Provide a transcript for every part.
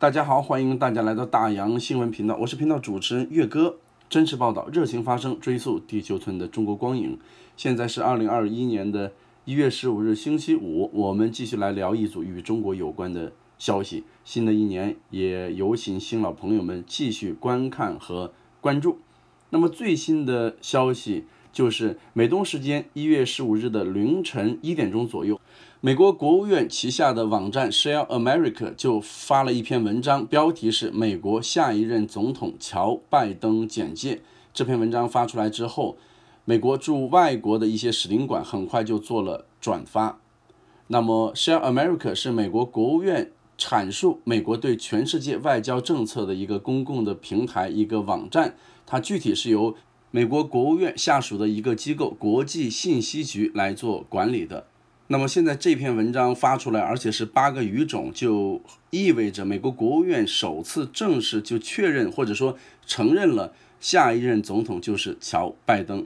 大家好，欢迎大家来到大洋新闻频道，我是频道主持人岳哥，真实报道，热情发声，追溯地球村的中国光影。现在是二零二一年的一月十五日，星期五，我们继续来聊一组与中国有关的消息。新的一年，也有请新老朋友们继续观看和关注。那么最新的消息。就是美东时间一月十五日的凌晨一点钟左右，美国国务院旗下的网站 s h a l e America 就发了一篇文章，标题是《美国下一任总统乔拜登简介》。这篇文章发出来之后，美国驻外国的一些使领馆很快就做了转发。那么 s h a l e America 是美国国务院阐述美国对全世界外交政策的一个公共的平台，一个网站，它具体是由。美国国务院下属的一个机构国际信息局来做管理的。那么现在这篇文章发出来，而且是八个语种，就意味着美国国务院首次正式就确认或者说承认了下一任总统就是乔拜登。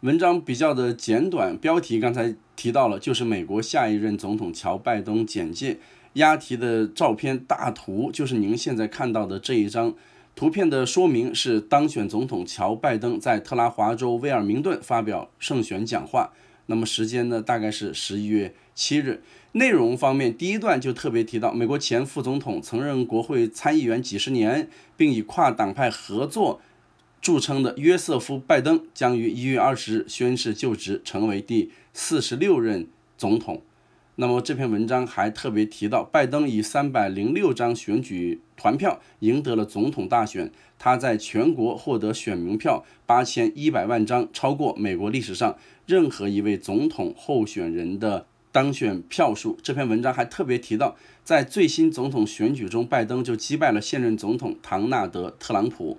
文章比较的简短，标题刚才提到了，就是美国下一任总统乔拜登简介。押题的照片大图就是您现在看到的这一张。图片的说明是当选总统乔拜登在特拉华州威尔明顿发表胜选讲话。那么时间呢，大概是十一月七日。内容方面，第一段就特别提到，美国前副总统、曾任国会参议员几十年，并以跨党派合作著称的约瑟夫·拜登将于一月二十日宣誓就职，成为第四十六任总统。那么这篇文章还特别提到，拜登以三百零六张选举团票赢得了总统大选，他在全国获得选民票八千一百万张，超过美国历史上任何一位总统候选人的当选票数。这篇文章还特别提到，在最新总统选举中，拜登就击败了现任总统唐纳德·特朗普。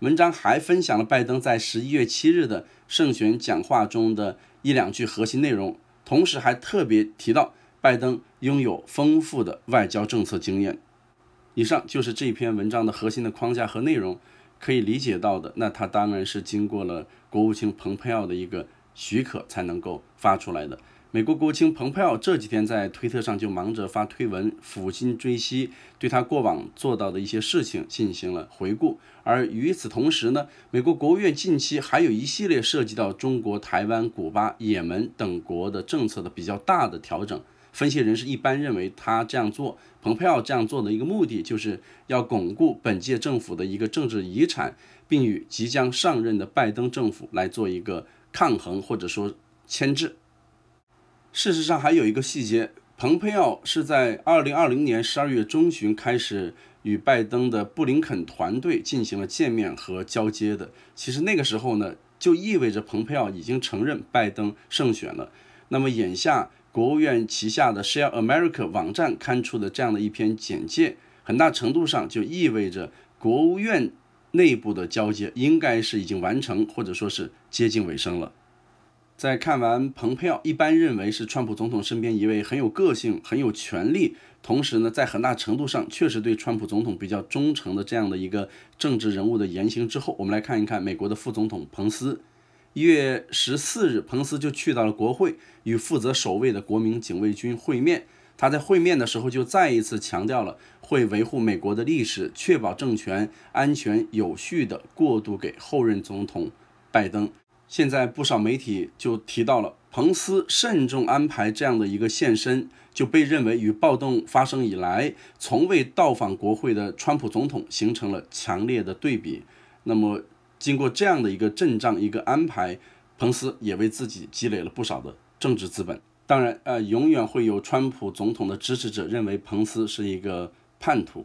文章还分享了拜登在十一月七日的胜选讲话中的一两句核心内容。同时还特别提到，拜登拥有丰富的外交政策经验。以上就是这篇文章的核心的框架和内容，可以理解到的。那他当然是经过了国务卿蓬佩奥的一个许可才能够发出来的。美国国务卿蓬佩奥这几天在推特上就忙着发推文抚今追昔，对他过往做到的一些事情进行了回顾。而与此同时呢，美国国务院近期还有一系列涉及到中国、台湾、古巴、也门等国的政策的比较大的调整。分析人士一般认为，他这样做，蓬佩奥这样做的一个目的就是要巩固本届政府的一个政治遗产，并与即将上任的拜登政府来做一个抗衡或者说牵制。事实上，还有一个细节，蓬佩奥是在二零二零年十二月中旬开始与拜登的布林肯团队进行了见面和交接的。其实那个时候呢，就意味着蓬佩奥已经承认拜登胜选了。那么眼下，国务院旗下的 Share America 网站刊出的这样的一篇简介，很大程度上就意味着国务院内部的交接应该是已经完成，或者说是接近尾声了。在看完蓬佩奥一般认为是川普总统身边一位很有个性、很有权力，同时呢，在很大程度上确实对川普总统比较忠诚的这样的一个政治人物的言行之后，我们来看一看美国的副总统彭斯。一月十四日，彭斯就去到了国会与负责守卫的国民警卫军会面。他在会面的时候就再一次强调了会维护美国的历史，确保政权安全有序的过渡给后任总统拜登。现在不少媒体就提到了，彭斯慎重安排这样的一个现身，就被认为与暴动发生以来从未到访国会的川普总统形成了强烈的对比。那么，经过这样的一个阵仗、一个安排，彭斯也为自己积累了不少的政治资本。当然呃，永远会有川普总统的支持者认为彭斯是一个叛徒。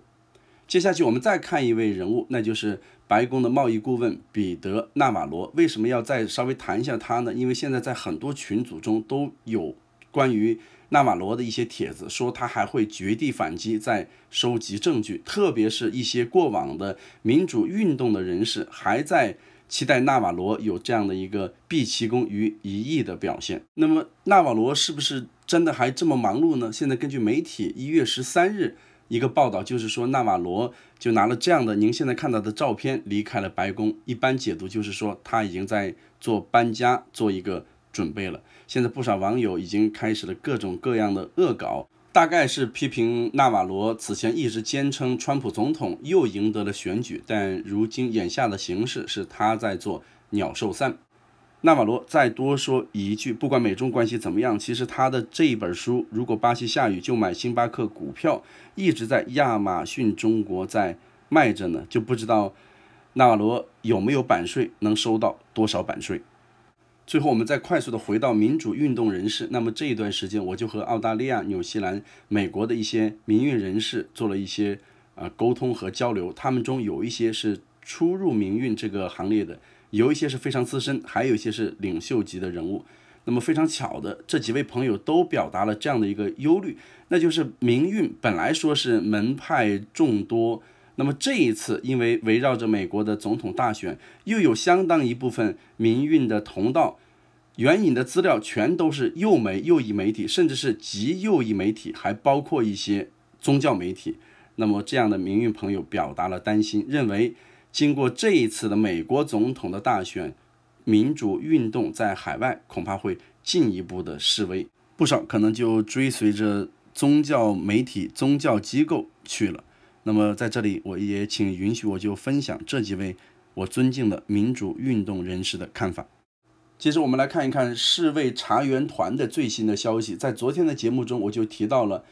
接下去我们再看一位人物，那就是白宫的贸易顾问彼得·纳瓦罗。为什么要再稍微谈一下他呢？因为现在在很多群组中都有关于纳瓦罗的一些帖子，说他还会绝地反击，在收集证据，特别是一些过往的民主运动的人士还在期待纳瓦罗有这样的一个毕其功于一役的表现。那么纳瓦罗是不是真的还这么忙碌呢？现在根据媒体一月十三日。一个报道就是说，纳瓦罗就拿了这样的您现在看到的照片离开了白宫。一般解读就是说，他已经在做搬家、做一个准备了。现在不少网友已经开始了各种各样的恶搞，大概是批评纳瓦罗此前一直坚称川普总统又赢得了选举，但如今眼下的形势是他在做鸟兽散。纳瓦罗再多说一句，不管美中关系怎么样，其实他的这一本书，如果巴西下雨就买星巴克股票，一直在亚马逊中国在卖着呢，就不知道纳瓦罗有没有版税，能收到多少版税。最后，我们再快速的回到民主运动人士。那么这一段时间，我就和澳大利亚、纽西兰、美国的一些民运人士做了一些啊沟通和交流，他们中有一些是初入民运这个行列的。有一些是非常资深，还有一些是领袖级的人物。那么非常巧的，这几位朋友都表达了这样的一个忧虑，那就是民运本来说是门派众多，那么这一次因为围绕着美国的总统大选，又有相当一部分民运的同道，援引的资料全都是右媒、右翼媒体，甚至是极右翼媒体，还包括一些宗教媒体。那么这样的民运朋友表达了担心，认为。经过这一次的美国总统的大选，民主运动在海外恐怕会进一步的示威，不少可能就追随着宗教媒体、宗教机构去了。那么在这里，我也请允许我就分享这几位我尊敬的民主运动人士的看法。接着我们来看一看世卫查园团的最新的消息，在昨天的节目中我就提到了，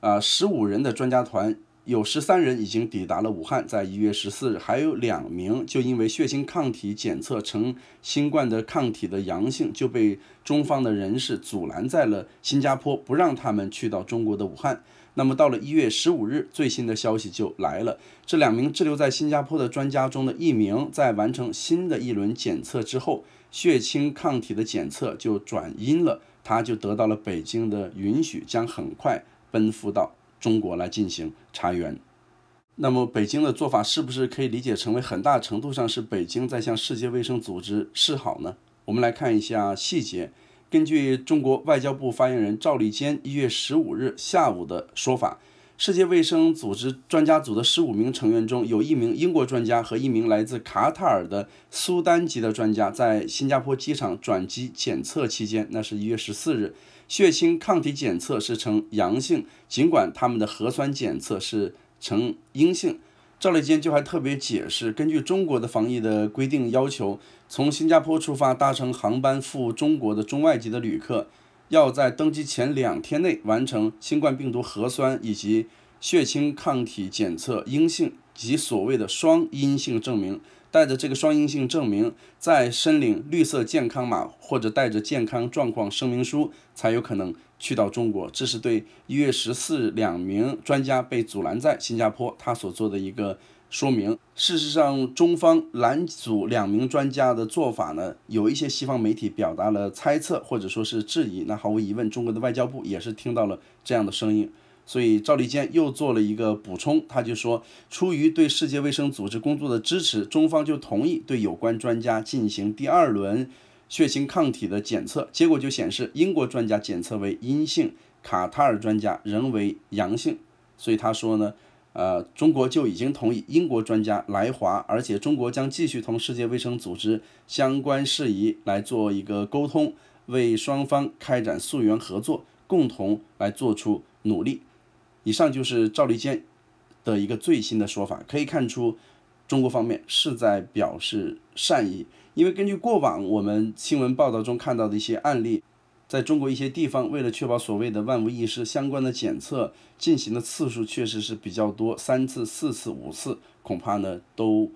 啊，十五人的专家团。有十三人已经抵达了武汉，在一月十四日，还有两名就因为血清抗体检测呈新冠的抗体的阳性，就被中方的人士阻拦在了新加坡，不让他们去到中国的武汉。那么到了一月十五日，最新的消息就来了，这两名滞留在新加坡的专家中的一名，在完成新的一轮检测之后，血清抗体的检测就转阴了，他就得到了北京的允许，将很快奔赴到。中国来进行茶园，那么北京的做法是不是可以理解成为很大程度上是北京在向世界卫生组织示好呢？我们来看一下细节。根据中国外交部发言人赵立坚一月十五日下午的说法。世界卫生组织专家组的十五名成员中，有一名英国专家和一名来自卡塔尔的苏丹籍的专家，在新加坡机场转机检测期间，那是一月十四日，血清抗体检测是呈阳性，尽管他们的核酸检测是呈阴性。赵立坚就还特别解释，根据中国的防疫的规定要求，从新加坡出发搭乘航班赴中国的中外籍的旅客。要在登机前两天内完成新冠病毒核酸以及血清抗体检测阴性及所谓的双阴性证明，带着这个双阴性证明再申领绿色健康码或者带着健康状况声明书，才有可能去到中国。这是对一月十四日两名专家被阻拦在新加坡他所做的一个。说明，事实上，中方拦阻两名专家的做法呢，有一些西方媒体表达了猜测或者说是质疑。那毫无疑问，中国的外交部也是听到了这样的声音。所以，赵立坚又做了一个补充，他就说，出于对世界卫生组织工作的支持，中方就同意对有关专家进行第二轮血清抗体的检测。结果就显示，英国专家检测为阴性，卡塔尔专家仍为阳性。所以他说呢。呃，中国就已经同意英国专家来华，而且中国将继续同世界卫生组织相关事宜来做一个沟通，为双方开展溯源合作，共同来做出努力。以上就是赵立坚的一个最新的说法，可以看出中国方面是在表示善意，因为根据过往我们新闻报道中看到的一些案例。在中国一些地方，为了确保所谓的万无一失，相关的检测进行的次数确实是比较多，三次、四次、五次，恐怕呢都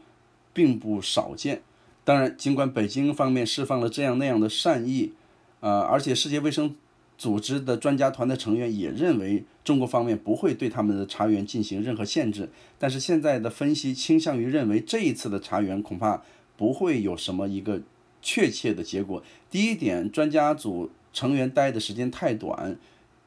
并不少见。当然，尽管北京方面释放了这样那样的善意，啊，而且世界卫生组织的专家团的成员也认为中国方面不会对他们的茶园进行任何限制，但是现在的分析倾向于认为，这一次的茶园恐怕不会有什么一个确切的结果。第一点，专家组。成员待的时间太短，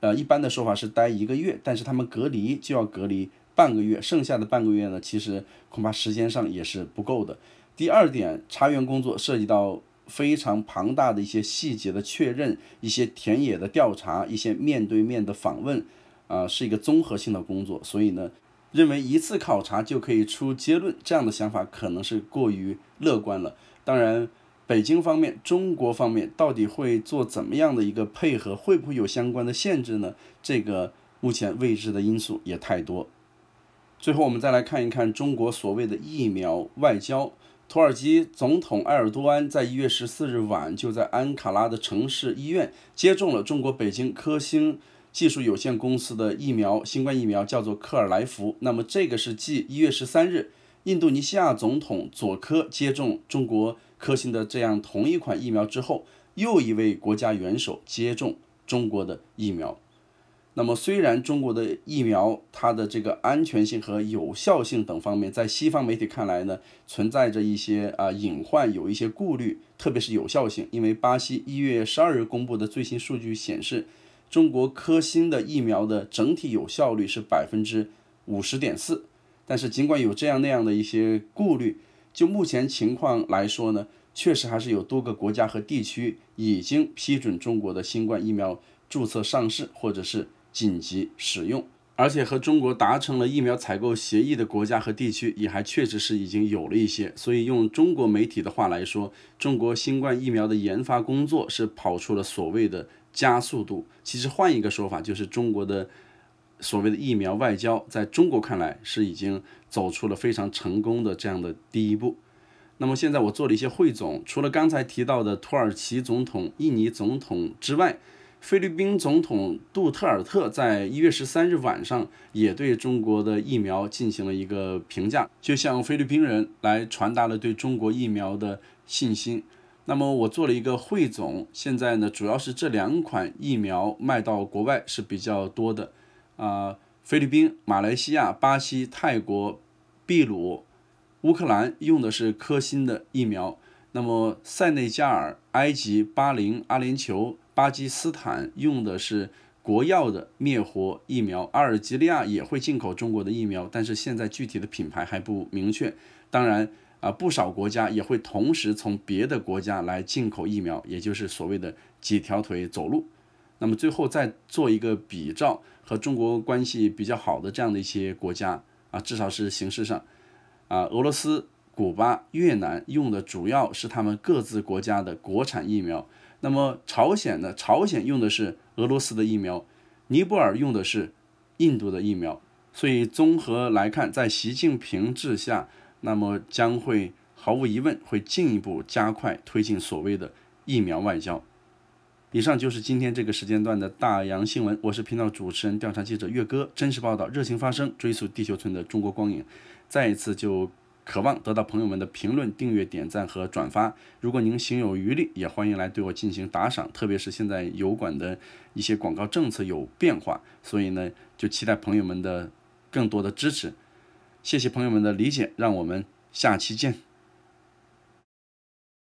呃，一般的说法是待一个月，但是他们隔离就要隔离半个月，剩下的半个月呢，其实恐怕时间上也是不够的。第二点，茶园工作涉及到非常庞大的一些细节的确认，一些田野的调查，一些面对面的访问，啊，是一个综合性的工作，所以呢，认为一次考察就可以出结论，这样的想法可能是过于乐观了。当然。北京方面，中国方面到底会做怎么样的一个配合？会不会有相关的限制呢？这个目前未知的因素也太多。最后，我们再来看一看中国所谓的疫苗外交。土耳其总统埃尔多安在一月十四日晚就在安卡拉的城市医院接种了中国北京科兴技术有限公司的疫苗，新冠疫苗叫做科尔来福。那么，这个是继一月十三日印度尼西亚总统佐科接种中国。科兴的这样同一款疫苗之后，又一位国家元首接种中国的疫苗。那么，虽然中国的疫苗它的这个安全性和有效性等方面，在西方媒体看来呢，存在着一些啊隐患，有一些顾虑，特别是有效性。因为巴西一月十二日公布的最新数据显示，中国科兴的疫苗的整体有效率是百分之五十点四。但是，尽管有这样那样的一些顾虑。就目前情况来说呢，确实还是有多个国家和地区已经批准中国的新冠疫苗注册上市，或者是紧急使用，而且和中国达成了疫苗采购协议的国家和地区也还确实是已经有了一些。所以用中国媒体的话来说，中国新冠疫苗的研发工作是跑出了所谓的加速度。其实换一个说法，就是中国的。所谓的疫苗外交，在中国看来是已经走出了非常成功的这样的第一步。那么现在我做了一些汇总，除了刚才提到的土耳其总统、印尼总统之外，菲律宾总统杜特尔特在一月十三日晚上也对中国的疫苗进行了一个评价，就向菲律宾人来传达了对中国疫苗的信心。那么我做了一个汇总，现在呢，主要是这两款疫苗卖到国外是比较多的。啊，菲律宾、马来西亚、巴西、泰国、秘鲁、乌克兰用的是科兴的疫苗。那么，塞内加尔、埃及、巴林、阿联酋、巴基斯坦用的是国药的灭活疫苗。阿尔及利亚也会进口中国的疫苗，但是现在具体的品牌还不明确。当然啊，不少国家也会同时从别的国家来进口疫苗，也就是所谓的几条腿走路。那么最后再做一个比照。和中国关系比较好的这样的一些国家啊，至少是形式上，啊，俄罗斯、古巴、越南用的主要是他们各自国家的国产疫苗。那么朝鲜呢？朝鲜用的是俄罗斯的疫苗，尼泊尔用的是印度的疫苗。所以综合来看，在习近平治下，那么将会毫无疑问会进一步加快推进所谓的疫苗外交。以上就是今天这个时间段的大洋新闻。我是频道主持人、调查记者岳哥，真实报道，热情发声，追溯地球村的中国光影。再一次就渴望得到朋友们的评论、订阅、点赞和转发。如果您行有余力，也欢迎来对我进行打赏。特别是现在油管的一些广告政策有变化，所以呢，就期待朋友们的更多的支持。谢谢朋友们的理解，让我们下期见。